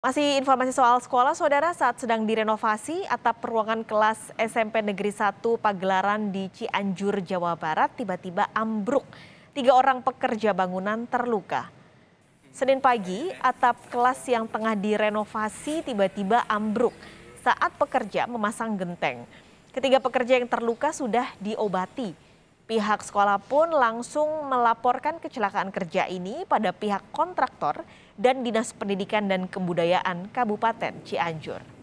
Masih informasi soal sekolah, saudara saat sedang direnovasi, atap ruangan kelas SMP Negeri 1 Pagelaran di Cianjur, Jawa Barat tiba-tiba ambruk. Tiga orang pekerja bangunan terluka. Senin pagi, atap kelas yang tengah direnovasi tiba-tiba ambruk saat pekerja memasang genteng. Ketiga pekerja yang terluka sudah diobati. Pihak sekolah pun langsung melaporkan kecelakaan kerja ini pada pihak kontraktor dan Dinas Pendidikan dan Kebudayaan Kabupaten Cianjur.